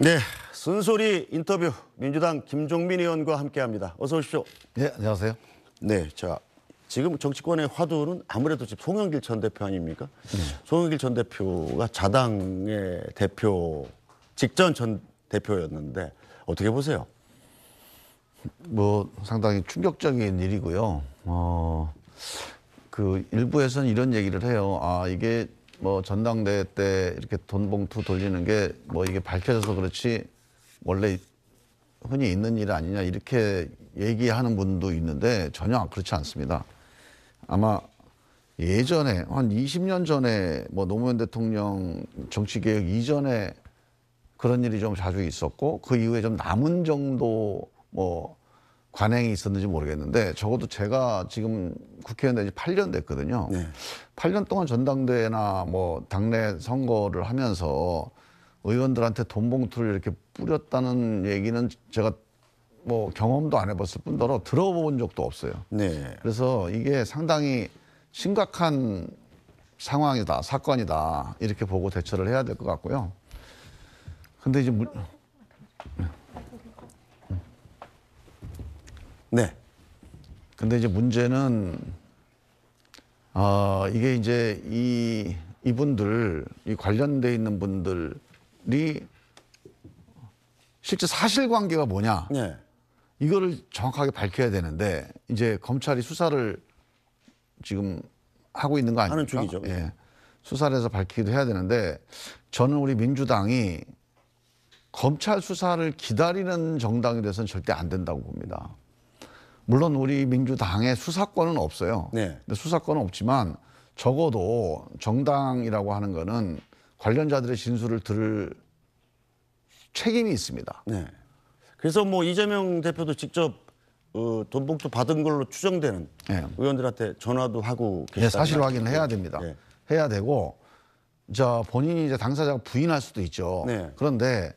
네, 순소리 인터뷰 민주당 김종민 의원과 함께합니다. 어서 오십시오. 네, 안녕하세요. 네, 자 지금 정치권의 화두는 아무래도 지금 송영길 전 대표 아닙니까? 네. 송영길 전 대표가 자당의 대표 직전 전 대표였는데 어떻게 보세요? 뭐 상당히 충격적인 일이고요. 어, 그 일부에서는 이런 얘기를 해요. 아 이게 뭐 전당대회 때 이렇게 돈 봉투 돌리는 게 뭐 이게 밝혀져서 그렇지 원래 흔히 있는 일 아니냐 이렇게 얘기하는 분도 있는데 전혀 그렇지 않습니다. 아마 예전에 한 20년 전에 뭐 노무현 대통령 정치 개혁 이전에 그런 일이 좀 자주 있었고 그 이후에 좀 남은 정도 뭐 관행이 있었는지 모르겠는데 적어도 제가 지금 국회의원 된지 8년 됐거든요. 네. 8년 동안 전당대회나 뭐 당내 선거를 하면서 의원들한테 돈 봉투를 이렇게 뿌렸다는 얘기는 제가 뭐 경험도 안 해봤을 뿐더러 들어본 적도 없어요. 네. 그래서 이게 상당히 심각한 상황이다, 사건이다 이렇게 보고 대처를 해야 될 것 같고요. 근데 이제 네. 근데 이제 문제는 어, 이게 이제 이 이분들 이 관련돼 있는 분들이 실제 사실관계가 뭐냐 네. 이거를 정확하게 밝혀야 되는데 이제 검찰이 수사를 지금 하고 있는 거 아닙니까? 하는 중이죠. 예. 수사를 해서 밝히기도 해야 되는데 저는 우리 민주당이 검찰 수사를 기다리는 정당이 돼서는 절대 안 된다고 봅니다. 물론 우리 민주당의 수사권은 없어요. 네. 근데 수사권은 없지만 적어도 정당이라고 하는 거는 관련자들의 진술을 들을 책임이 있습니다. 네. 그래서 뭐 이재명 대표도 직접 어, 돈봉투 받은 걸로 추정되는 네. 의원들한테 전화도 하고 네, 사실 확인을 해야 됩니다. 네. 해야 되고 저 본인이 이제 당사자가 부인할 수도 있죠. 네. 그런데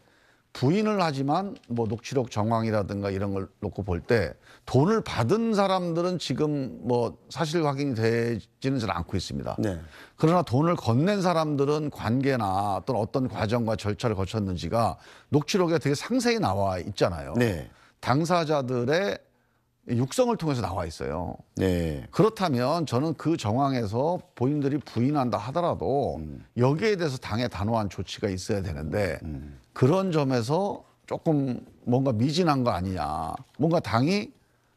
부인을 하지만 뭐 녹취록 정황이라든가 이런 걸 놓고 볼 때 돈을 받은 사람들은 지금 뭐 사실 확인이 되지는 잘 않고 있습니다. 네. 그러나 돈을 건넨 사람들은 관계나 어떤 어떤 과정과 절차를 거쳤는지가 녹취록에 되게 상세히 나와 있잖아요. 네. 당사자들의 육성을 통해서 나와 있어요. 네. 그렇다면 저는 그 정황에서 본인들이 부인한다 하더라도 음. 여기에 대해서 당의 단호한 조치가 있어야 되는데 음. 그런 점에서 조금 뭔가 미진한 거 아니냐. 뭔가 당이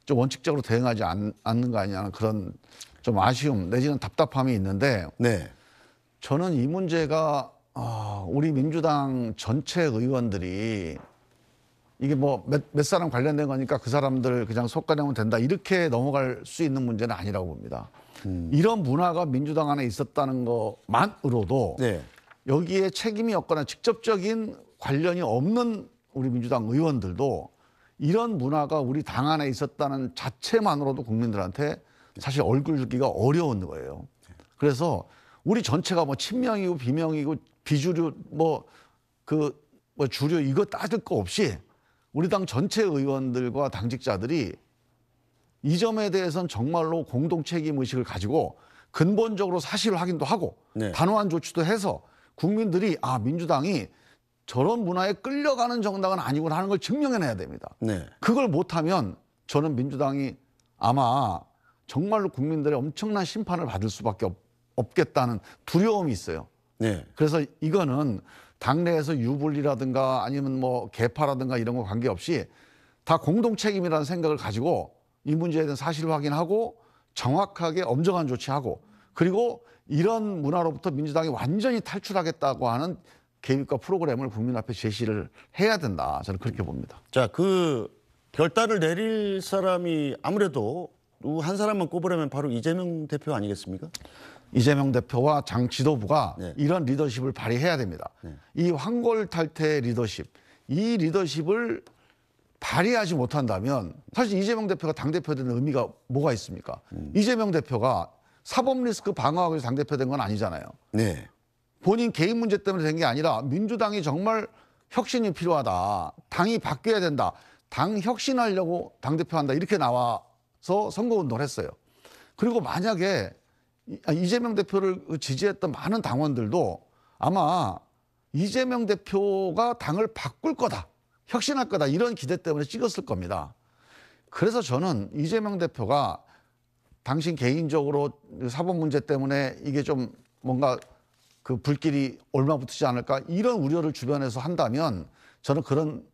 좀 원칙적으로 대응하지 않, 않는 거 아니냐는 그런 좀 아쉬움 내지는 답답함이 있는데 네. 저는 이 문제가 어, 우리 민주당 전체 의원들이 이게 뭐몇 몇 사람 관련된 거니까 그 사람들 그냥 속가내면 된다 이렇게 넘어갈 수 있는 문제는 아니라고 봅니다. 음. 이런 문화가 민주당 안에 있었다는 것만으로도 네. 여기에 책임이 없거나 직접적인 관련이 없는 우리 민주당 의원들도 이런 문화가 우리 당 안에 있었다는 자체만으로도 국민들한테 사실 얼굴 주기가 어려운 거예요. 그래서 우리 전체가 뭐 친명이고 비명이고 비주류 뭐 그뭐 그뭐 주류 이거 따질 거 없이 우리 당 전체 의원들과 당직자들이 이 점에 대해서는 정말로 공동 책임 의식을 가지고 근본적으로 사실 확인도 하고 네. 단호한 조치도 해서 국민들이 아 민주당이 저런 문화에 끌려가는 정당은 아니구나 하는 걸 증명해내야 됩니다. 네. 그걸 못하면 저는 민주당이 아마 정말로 국민들의 엄청난 심판을 받을 수밖에 없, 겠다는 두려움이 있어요. 네. 그래서 이거는 당내에서 유불리라든가 아니면 뭐 개파라든가 이런 거 관계없이 다 공동책임이라는 생각을 가지고 이 문제에 대한 사실 확인하고 정확하게 엄정한 조치하고 그리고 이런 문화로부터 민주당이 완전히 탈출하겠다고 하는 계획과 프로그램을 국민 앞에 제시를 해야 된다. 저는 그렇게 봅니다. 자, 그 결단을 내릴 사람이 아무래도 한 사람만 꼽으려면 바로 이재명 대표 아니겠습니까? 이재명 대표와 장 지도부가 네. 이런 리더십을 발휘해야 됩니다. 네. 이 황골 탈퇴 리더십, 이 리더십을 발휘하지 못한다면 사실 이재명 대표가 당대표 되는 의미가 뭐가 있습니까? 음. 이재명 대표가 사법 리스크 방어하기 당대표 된 건 아니잖아요. 네. 본인 개인 문제 때문에 된 게 아니라 민주당이 정말 혁신이 필요하다. 당이 바뀌어야 된다. 당 혁신하려고 당대표 한다. 이렇게 나와서 선거운동을 했어요. 그리고 만약에 아, 이재명 대표를 지지했던 많은 당원들도 아마 이재명 대표가 당을 바꿀 거다, 혁신할 거다 이런 기대 때문에 찍었을 겁니다. 그래서 저는 이재명 대표가 당신 개인적으로 사법 문제 때문에 이게 좀 뭔가 그 불길이 얼마 붙지 않을까 이런 우려를 주변에서 한다면 저는 그런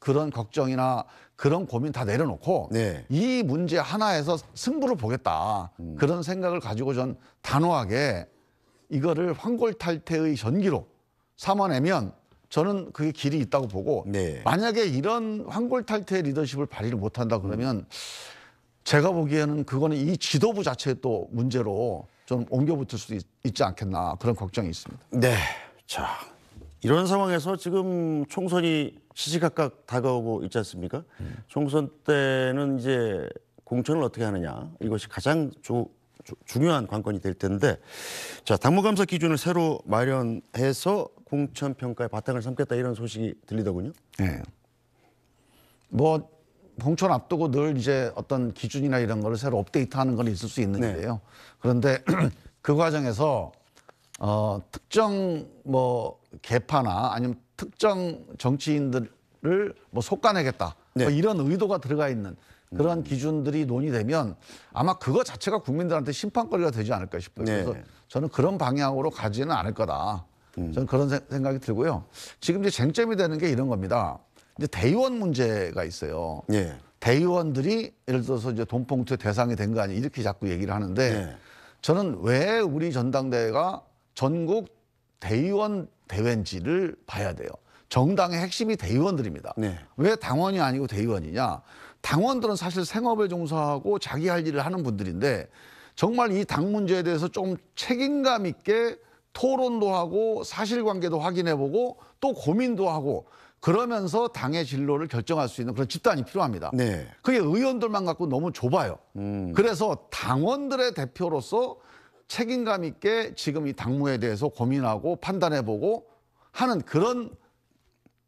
그런 걱정이나 그런 고민 다 내려놓고 네. 이 문제 하나에서 승부를 보겠다 음. 그런 생각을 가지고 전 단호하게 이거를 황골탈태의 전기로 삼아내면 저는 그게 길이 있다고 보고 네. 만약에 이런 황골탈퇴 리더십을 발휘를 못한다 그러면 음. 제가 보기에는 그거는 이 지도부 자체의 또 문제로 좀 옮겨 붙을 수도 있, 지 않겠나 그런 걱정이 있습니다. 네. 자, 이런 상황에서 지금 총선이 시시각각 다가오고 있지 않습니까? 음. 총선 때는 이제 공천을 어떻게 하느냐 이것이 가장 조, 조, 중요한 관건이 될 텐데 자 당무감사 기준을 새로 마련해서 공천 평가에 바탕을 삼겠다 이런 소식이 들리더군요. 네. 뭐 공천 앞두고 늘 이제 어떤 기준이나 이런 거를 새로 업데이트하는 건 있을 수 있는데요. 네. 그런데 그 과정에서 어, 특정 뭐 개파나 아니면 특정 정치인들을 뭐 속가내겠다 뭐 네. 뭐 이런 의도가 들어가 있는 그런 음. 기준들이 논의되면 아마 그거 자체가 국민들한테 심판거리가 되지 않을까 싶어요. 네. 그래서 저는 그런 방향으로 가지는 않을 거다. 음. 저는 그런 생각이 들고요. 지금 이제 쟁점이 되는 게 이런 겁니다. 이제 대의원 문제가 있어요. 네. 대의원들이 예를 들어서 이제 돈봉투의 대상이 된 거 아니야 이렇게 자꾸 얘기를 하는데 네. 저는 왜 우리 전당대회가 전국 대의원 대회인지를 봐야 돼요. 정당의 핵심이 대의원들입니다. 네. 왜 당원이 아니고 대의원이냐? 당원들은 사실 생업에 종사하고 자기 할 일을 하는 분들인데 정말 이 당 문제에 대해서 좀 책임감 있게 토론도 하고 사실관계도 확인해보고 또 고민도 하고 그러면서 당의 진로를 결정할 수 있는 그런 집단이 필요합니다. 네. 그게 의원들만 갖고 너무 좁아요. 음. 그래서 당원들의 대표로서 책임감 있게 지금 이 당무에 대해서 고민하고 판단해보고 하는 그런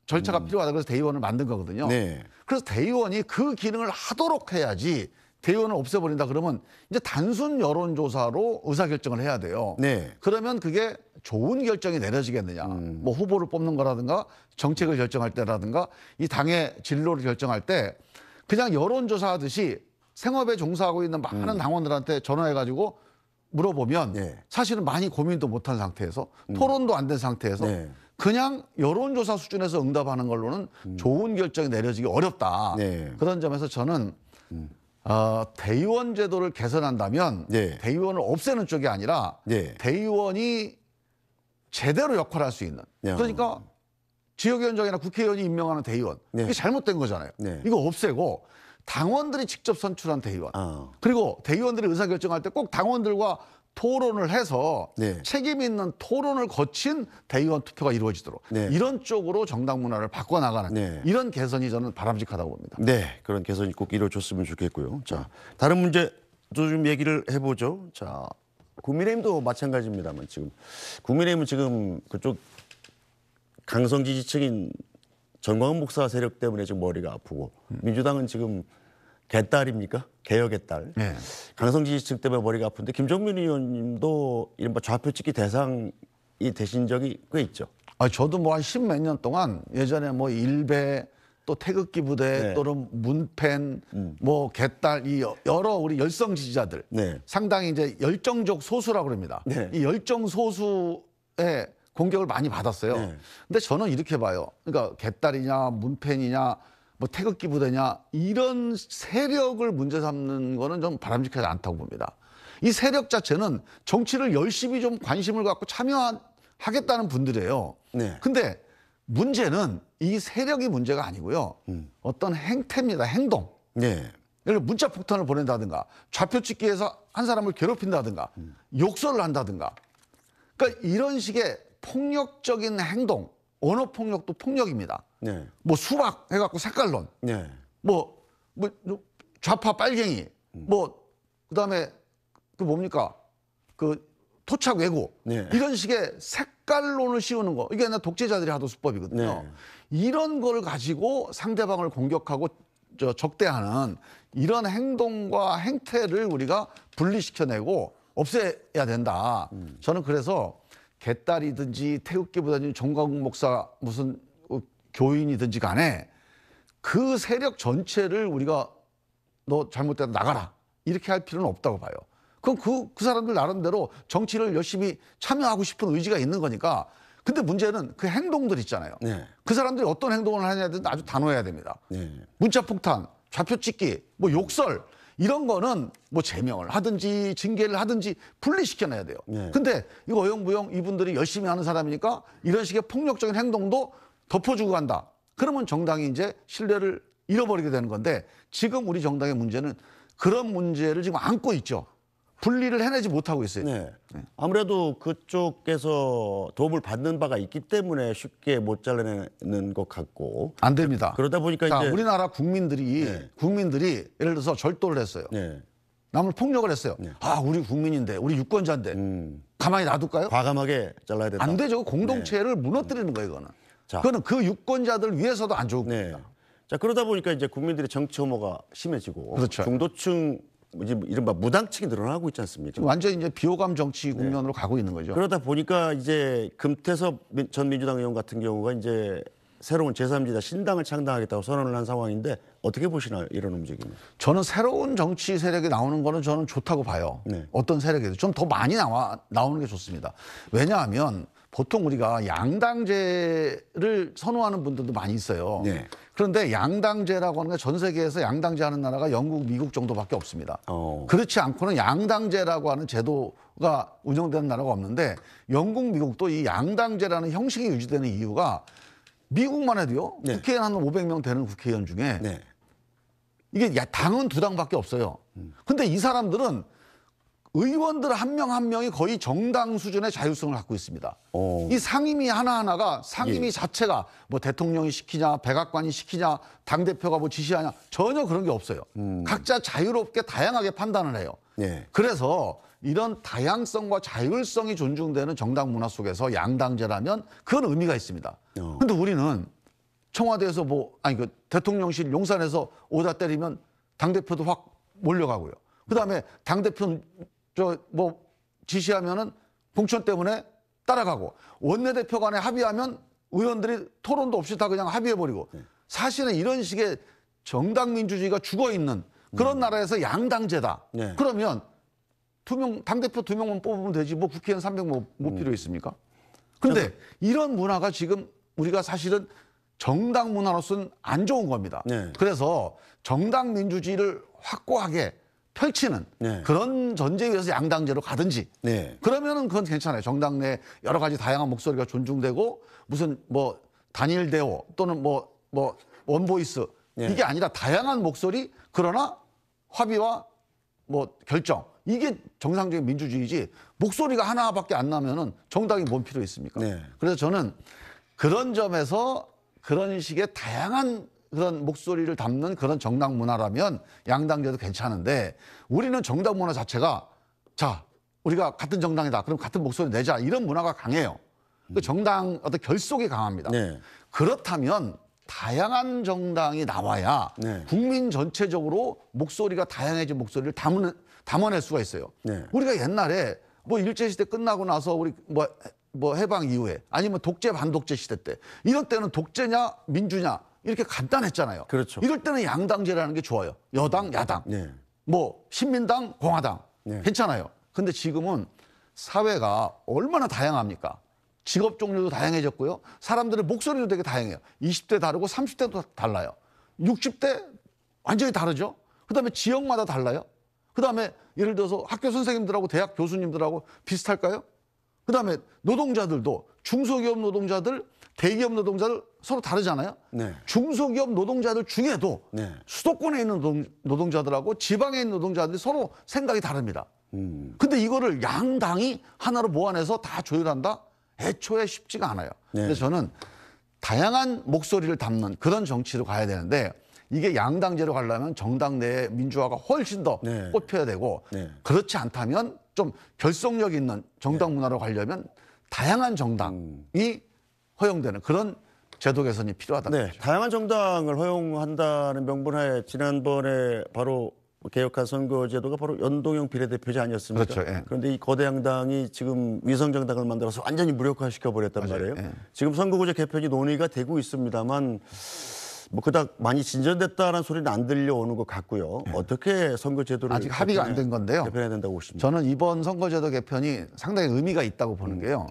절차가 음. 필요하다 그래서 대의원을 만든 거거든요. 네. 그래서 대의원이 그 기능을 하도록 해야지 대의원을 없애버린다 그러면 이제 단순 여론조사로 의사결정을 해야 돼요. 네. 그러면 그게 좋은 결정이 내려지겠느냐. 음. 뭐 후보를 뽑는 거라든가 정책을 결정할 때라든가 이 당의 진로를 결정할 때 그냥 여론조사 하듯이 생업에 종사하고 있는 많은 음. 당원들한테 전화해가지고 물어보면 네. 사실은 많이 고민도 못한 상태에서 음. 토론도 안 된 상태에서 네. 그냥 여론조사 수준에서 응답하는 걸로는 음. 좋은 결정이 내려지기 어렵다. 네. 그런 점에서 저는 음. 어, 대의원 제도를 개선한다면 네. 대의원을 없애는 쪽이 아니라 네. 대의원이 제대로 역할할 수 있는 네. 그러니까 지역위원장이나 국회의원이 임명하는 대의원 네. 이게 잘못된 거잖아요. 네. 이거 없애고 당원들이 직접 선출한 대의원 어. 그리고 대의원들이 의사결정할 때 꼭 당원들과 토론을 해서 네. 책임 있는 토론을 거친 대의원 투표가 이루어지도록 네. 이런 쪽으로 정당 문화를 바꿔 나가는 네. 이런 개선이 저는 바람직하다고 봅니다. 네, 그런 개선이 꼭 이루어졌으면 좋겠고요. 자, 다른 문제도 좀 얘기를 해보죠. 자, 국민의힘도 마찬가지입니다만 지금 국민의힘은 지금 그쪽 강성 지지층인 전광훈 목사 세력 때문에 지금 머리가 아프고 음. 민주당은 지금 개딸입니까? 개혁의 딸. 네. 강성 지지층 때문에 머리가 아픈데 김종민 의원님도 이른바 좌표 찍기 대상이 되신 적이 꽤 있죠. 아, 저도 뭐 한 십몇 년 동안 예전에 뭐 일베 또 태극기 부대 네. 또는 문펜 음. 뭐 개딸 이 여러 우리 열성 지지자들 네. 상당히 이제 열정적 소수라고 그럽니다. 네. 이 열정 소수의 공격을 많이 받았어요. 네. 근데 저는 이렇게 봐요. 그러니까 개딸이냐 문팬이냐 뭐 태극기 부대냐 이런 세력을 문제 삼는 거는 좀 바람직하지 않다고 봅니다. 이 세력 자체는 정치를 열심히 좀 관심을 갖고 참여하겠다는 분들이에요. 네. 근데 문제는 이 세력이 문제가 아니고요. 음. 어떤 행태입니다. 행동. 네. 예를 문자 폭탄을 보낸다든가 좌표 찍기에서 한 사람을 괴롭힌다든가 음. 욕설을 한다든가 그러니까 이런 식의 폭력적인 행동, 언어 폭력도 폭력입니다. 네. 뭐 수박 해갖고 색깔론, 네. 뭐, 뭐, 뭐 좌파 빨갱이, 음. 뭐 그다음에 그 뭡니까 그 토착 왜곡 네. 이런 식의 색깔론을 씌우는 거 이게 나 독재자들이 하던 수법이거든요. 네. 이런 거를 가지고 상대방을 공격하고 저 적대하는 이런 행동과 행태를 우리가 분리시켜내고 없애야 된다. 음. 저는 그래서 개딸이든지 태극기보다는 종광욱 목사 무슨 교인이든지 간에 그 세력 전체를 우리가 너 잘못됐다 나가라 이렇게 할 필요는 없다고 봐요. 그럼 그, 그 사람들 나름대로 정치를 열심히 참여하고 싶은 의지가 있는 거니까 근데 문제는 그 행동들 있잖아요. 네. 그 사람들이 어떤 행동을 하냐에 대해서 아주 단호해야 됩니다. 네. 문자 폭탄, 좌표 찍기, 뭐 욕설 이런 거는 뭐 제명을 하든지 징계를 하든지 분리시켜놔야 돼요. 네. 근데 이거 어영부영 이분들이 열심히 하는 사람이니까 이런 식의 폭력적인 행동도 덮어주고 간다. 그러면 정당이 이제 신뢰를 잃어버리게 되는 건데 지금 우리 정당의 문제는 그런 문제를 지금 안고 있죠. 분리를 해내지 못하고 있어요. 네. 네. 아무래도 그쪽에서 도움을 받는 바가 있기 때문에 쉽게 못 잘라내는 것 같고 안 됩니다. 그러다 보니까 자, 이제 우리나라 국민들이 네. 국민들이 예를 들어서 절도를 했어요. 네. 남을 폭력을 했어요. 네. 아, 우리 국민인데, 우리 유권자인데 음. 가만히 놔둘까요? 과감하게 잘라야 된다. 안 되죠. 공동체를 네. 무너뜨리는 거예요, 이거는. 자. 그거는 그 유권자들 위해서도 안 좋은 네. 겁니다. 자 그러다 보니까 이제 국민들의 정치 혐오가 심해지고 그렇죠. 중도층 뭐 이른바 무당층이 늘어나고 있지 않습니까? 완전 이제 비호감 정치 네. 국면으로 네. 가고 있는 거죠. 그러다 보니까 이제 금태섭 전 민주당 의원 같은 경우가 이제 새로운 제3지대 신당을 창당하겠다고 선언을 한 상황인데 어떻게 보시나요? 이런 움직임? 저는 새로운 정치 세력이 나오는 거는 저는 좋다고 봐요. 네. 어떤 세력에도좀 더 많이 나와 나오는 게 좋습니다. 왜냐하면 보통 우리가 양당제를 선호하는 분들도 많이 있어요. 네. 그런데 양당제라고 하는 게 전 세계에서 양당제 하는 나라가 영국, 미국 정도밖에 없습니다. 어. 그렇지 않고는 양당제라고 하는 제도가 운영되는 나라가 없는데 영국, 미국도 이 양당제라는 형식이 유지되는 이유가 미국만 해도요. 네. 국회의원 한 500명 되는 국회의원 중에 네. 이게 당은 두 당밖에 없어요. 음. 근데 이 사람들은 의원들 한 명한 한 명이 거의 정당 수준의 자율성을 갖고 있습니다. 오. 어. 이 상임위 하나하나가 상임위 예. 자체가 뭐 대통령이 시키냐, 백악관이 시키냐, 당대표가 뭐 지시하냐 전혀 그런 게 없어요. 음. 각자 자유롭게 다양하게 판단을 해요. 예. 그래서 이런 다양성과 자율성이 존중되는 정당 문화 속에서 양당제라면 그건 의미가 있습니다. 그런데 어. 우리는 청와대에서 뭐 아니 그 대통령실 용산에서 오다 때리면 당 대표도 확 몰려가고요. 그다음에 당 대표 는 저뭐 지시하면은 봉천 때문에 따라가고 원내대표 간에 합의하면 의원들이 토론도 없이 다 그냥 합의해버리고 네. 사실은 이런 식의 정당 민주주의가 죽어있는 그런 음. 나라에서 양당제다. 네. 그러면 투명 당대표 두 명만 뽑으면 되지 뭐 국회의원 300 뭐, 뭐 음. 필요 있습니까? 근데 저는... 이런 문화가 지금 우리가 사실은 정당 문화로서는 안 좋은 겁니다. 네. 그래서 정당 민주주의를 확고하게 펼치는 네. 그런 전제에 의해서 양당제로 가든지 네. 그러면은 그건 괜찮아요. 정당 내 여러 가지 다양한 목소리가 존중되고 무슨 뭐 단일 대오 또는 뭐뭐 뭐 원보이스 네. 이게 아니라 다양한 목소리 그러나 합의와 뭐 결정 이게 정상적인 민주주의지 목소리가 하나밖에 안 나면은 정당이 뭔 필요 있습니까? 네. 그래서 저는 그런 점에서 그런 식의 다양한 그런 목소리를 담는 그런 정당 문화라면 양당제도 괜찮은데 우리는 정당 문화 자체가 자 우리가 같은 정당이다 그럼 같은 목소리 내자 이런 문화가 강해요. 그 음. 정당 어떤 결속이 강합니다. 네. 그렇다면 다양한 정당이 나와야 네. 국민 전체적으로 목소리가 다양해진 목소리를 담은, 담아낼 수가 있어요. 네. 우리가 옛날에 뭐 일제시대 끝나고 나서 우리 뭐, 뭐 해방 이후에 아니면 독재 반독재 시대 때 이런 때는 독재냐 민주냐 이렇게 간단했잖아요. 그렇죠. 이럴 때는 양당제라는 게 좋아요. 여당, 야당, 네. 뭐 신민당, 공화당 네. 괜찮아요. 근데 지금은 사회가 얼마나 다양합니까? 직업 종류도 다양해졌고요. 사람들의 목소리도 되게 다양해요. 20대 다르고 30대도 달라요. 60대 완전히 다르죠. 그다음에 지역마다 달라요. 그다음에 예를 들어서 학교 선생님들하고 대학 교수님들하고 비슷할까요? 그다음에 노동자들도 중소기업 노동자들 대기업 노동자들 서로 다르잖아요. 네. 중소기업 노동자들 중에도 네. 수도권에 있는 노동, 자들하고 지방에 있는 노동자들이 서로 생각이 다릅니다. 음. 근데 이거를 양당이 하나로 모아내서 다 조율한다? 애초에 쉽지가 않아요. 네. 그래서 저는 다양한 목소리를 담는 그런 정치로 가야 되는데 이게 양당제로 가려면 정당 내에 민주화가 훨씬 더 네. 꽃펴야 되고 네. 그렇지 않다면 좀 결속력 있는 정당 네. 문화로 가려면 다양한 정당이 음. 허용되는 그런 제도 개선이 필요하다. 네, 거죠. 다양한 정당을 허용한다는 명분하에 지난번에 바로 개혁한 선거제도가 바로 연동형 비례대표제 아니었습니까? 그렇죠, 예. 그런데 이 거대 양당이 지금 위성 정당을 만들어서 완전히 무력화시켜 버렸단 말이에요. 예. 지금 선거구제 개편이 논의가 되고 있습니다만 뭐 그닥 많이 진전됐다는 소리는 안 들려오는 것 같고요. 예. 어떻게 선거제도를 아직 합의가 안 된 건데요. 개편해야 된다고 보십니까? 저는 이번 선거제도 개편이 상당히 의미가 있다고 보는 음. 게요.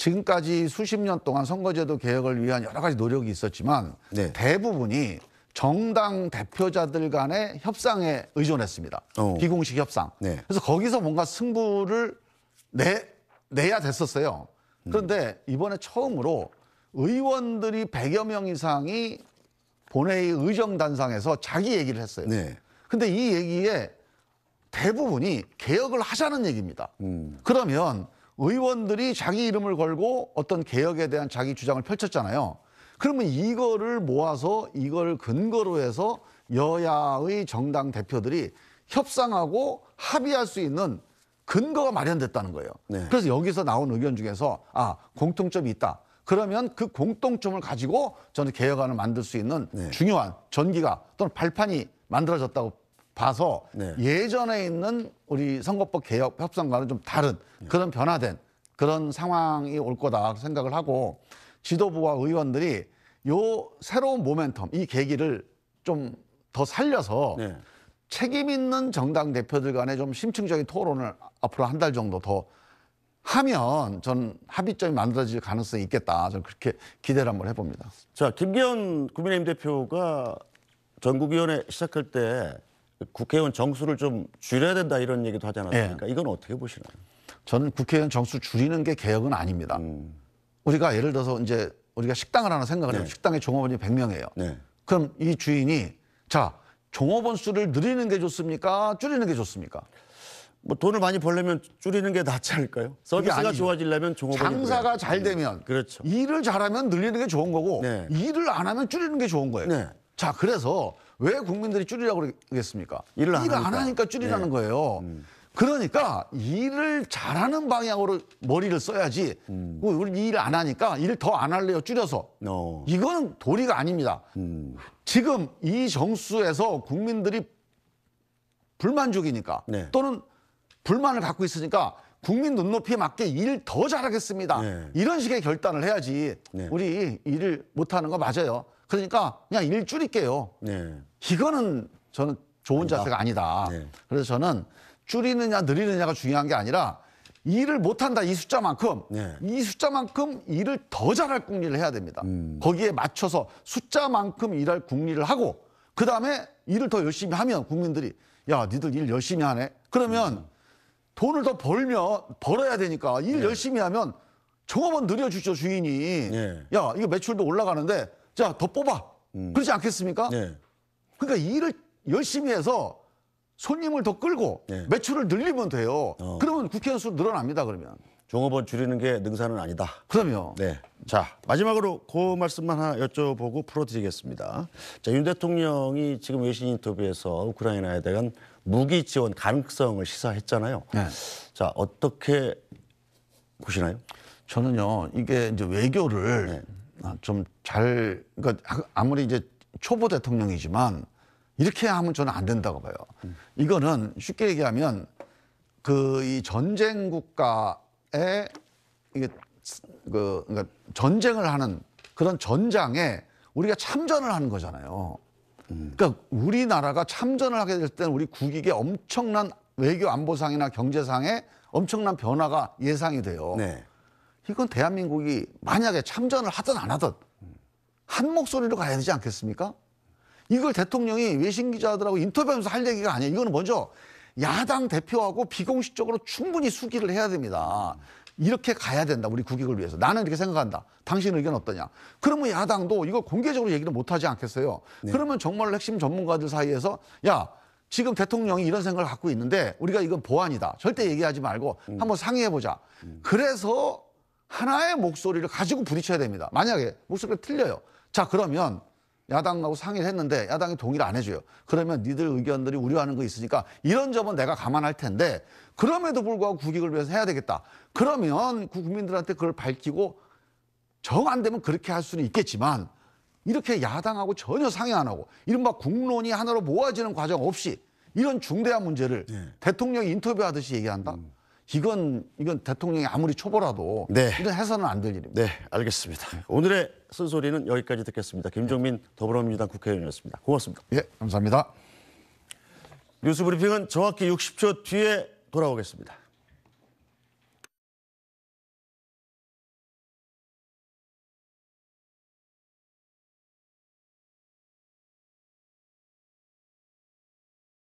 지금까지 수십 년 동안 선거제도 개혁을 위한 여러 가지 노력이 있었지만 네. 대부분이 정당 대표자들 간의 협상에 의존했습니다. 어. 비공식 협상. 네. 그래서 거기서 뭔가 승부를 내, 내야 됐었어요. 음. 그런데 이번에 처음으로 의원들이 100여 명 이상이 본회의 의정단상에서 자기 얘기를 했어요. 네. 근데 이 얘기에 대부분이 개혁을 하자는 얘기입니다. 음. 그러면 의원들이 자기 이름을 걸고 어떤 개혁에 대한 자기 주장을 펼쳤잖아요. 그러면 이거를 모아서 이걸 근거로 해서 여야의 정당 대표들이 협상하고 합의할 수 있는 근거가 마련됐다는 거예요. 네. 그래서 여기서 나온 의견 중에서 아 공통점이 있다. 그러면 그 공통점을 가지고 저는 개혁안을 만들 수 있는 네. 중요한 전기가 또는 발판이 만들어졌다고 봐서 네. 예전에 있는 우리 선거법 개혁 협상과는 좀 다른 네. 그런 변화된 그런 상황이 올 거다 생각을 하고 지도부와 의원들이 요 새로운 모멘텀 이 계기를 좀 더 살려서 네. 책임 있는 정당 대표들 간에 좀 심층적인 토론을 앞으로 한 달 정도 더 하면 전 합의점이 만들어질 가능성이 있겠다. 저는 그렇게 기대를 한번 해봅니다. 자, 김기현 국민의힘 대표가 전국위원회 시작할 때 국회의원 정수를 좀 줄여야 된다 이런 얘기도 하지 않았습니까? 네. 이건 어떻게 보시나요? 저는 국회의원 정수 줄이는 게 개혁은 아닙니다. 음. 우리가 예를 들어서 이제 우리가 식당을 하나 생각을 해요. 네. 식당의 종업원이 100명이에요. 네. 그럼 이 주인이 자, 종업원 수를 늘리는 게 좋습니까? 줄이는 게 좋습니까? 뭐 돈을 많이 벌려면 줄이는 게 낫지 않을까요? 서비스가 좋아지려면 종업원이 장사가 잘 음. 되면 그렇죠. 일을 잘하면 늘리는 게 좋은 거고 네. 일을 안 하면 줄이는 게 좋은 거예요. 네. 자, 그래서 왜 국민들이 줄이라고 그러겠습니까? 일을 안, 일을 안 하니까 줄이라는 네. 거예요. 음. 그러니까 일을 잘하는 방향으로 머리를 써야지. 음. 우리 일을안 하니까 일을더 안 할래요. 줄여서. 어. 이건 도리가 아닙니다. 음. 지금 이 정수에서 국민들이 불만족이니까 네. 또는 불만을 갖고 있으니까 국민 눈높이에 맞게 일 더 잘하겠습니다. 네. 이런 식의 결단을 해야지 네. 우리 일을 못하는 거 맞아요. 그러니까 그냥 일 줄일게요. 네. 이거는 저는 좋은 아니다. 자세가 아니다. 네. 그래서 저는 줄이느냐 늘리느냐가 중요한 게 아니라 일을 못한다 이 숫자만큼 네. 이 숫자만큼 일을 더 잘할 궁리를 해야 됩니다. 음. 거기에 맞춰서 숫자만큼 일할 궁리를 하고 그 다음에 일을 더 열심히 하면 국민들이 야 니들 일 열심히 하네. 그러면 음. 돈을 더 벌면 벌어야 되니까 일 네. 열심히 하면 종업원 늘려주죠 주인이. 네. 야 이거 매출도 올라가는데 자 더 뽑아. 음. 그렇지 않겠습니까? 네. 그러니까 일을 열심히 해서 손님을 더 끌고 네. 매출을 늘리면 돼요. 어. 그러면 국회의원 수 늘어납니다. 그러면. 종업원 줄이는 게 능사는 아니다. 그럼요. 네. 자, 마지막으로 그 말씀만 하나 여쭤보고 풀어드리겠습니다. 자, 윤 대통령이 지금 외신 인터뷰에서 우크라이나에 대한 무기 지원 가능성을 시사했잖아요. 네. 자, 어떻게 보시나요? 저는요, 이게 이제 외교를 네. 아, 좀잘 그러니까 아무리 이제 초보 대통령이지만 이렇게 하면 저는 안 된다고 봐요. 이거는 쉽게 얘기하면 그 이 전쟁 국가에 이게 그 그러니까 전쟁을 하는 그런 전장에 우리가 참전을 하는 거잖아요. 그러니까 우리나라가 참전을 하게 될 때는 우리 국익에 엄청난 외교 안보상이나 경제상에 엄청난 변화가 예상이 돼요. 네. 이건 대한민국이 만약에 참전을 하든 안 하든 한 목소리로 가야 되지 않겠습니까? 이걸 대통령이 외신 기자들하고 인터뷰하면서 할 얘기가 아니에요. 이거는 먼저 야당 대표하고 비공식적으로 충분히 수기를 해야 됩니다. 이렇게 가야 된다. 우리 국익을 위해서. 나는 이렇게 생각한다. 당신 의견 어떠냐? 그러면 야당도 이걸 공개적으로 얘기를 못 하지 않겠어요? 네. 그러면 정말 핵심 전문가들 사이에서 야, 지금 대통령이 이런 생각을 갖고 있는데 우리가 이건 보안이다. 절대 얘기하지 말고 음. 한번 상의해 보자. 음. 그래서 하나의 목소리를 가지고 부딪혀야 됩니다. 만약에 목소리가 틀려요. 자, 그러면 야당하고 상의를 했는데 야당이 동의를 안 해줘요. 그러면 니들 의견들이 우려하는 거 있으니까 이런 점은 내가 감안할 텐데 그럼에도 불구하고 국익을 위해서 해야 되겠다. 그러면 국민들한테 그걸 밝히고 정 안 되면 그렇게 할 수는 있겠지만 이렇게 야당하고 전혀 상의 안 하고 이른바 국론이 하나로 모아지는 과정 없이 이런 중대한 문제를 네. 대통령이 인터뷰하듯이 얘기한다. 음. 이건 이건 대통령이 아무리 초보라도 네. 이런 해서는 안 될 일입니다. 네, 알겠습니다. 오늘의 쓴소리는 여기까지 듣겠습니다. 김종민 더불어민주당 국회의원이었습니다. 고맙습니다. 예, 감사합니다. 뉴스 브리핑은 정확히 60초 뒤에 돌아오겠습니다.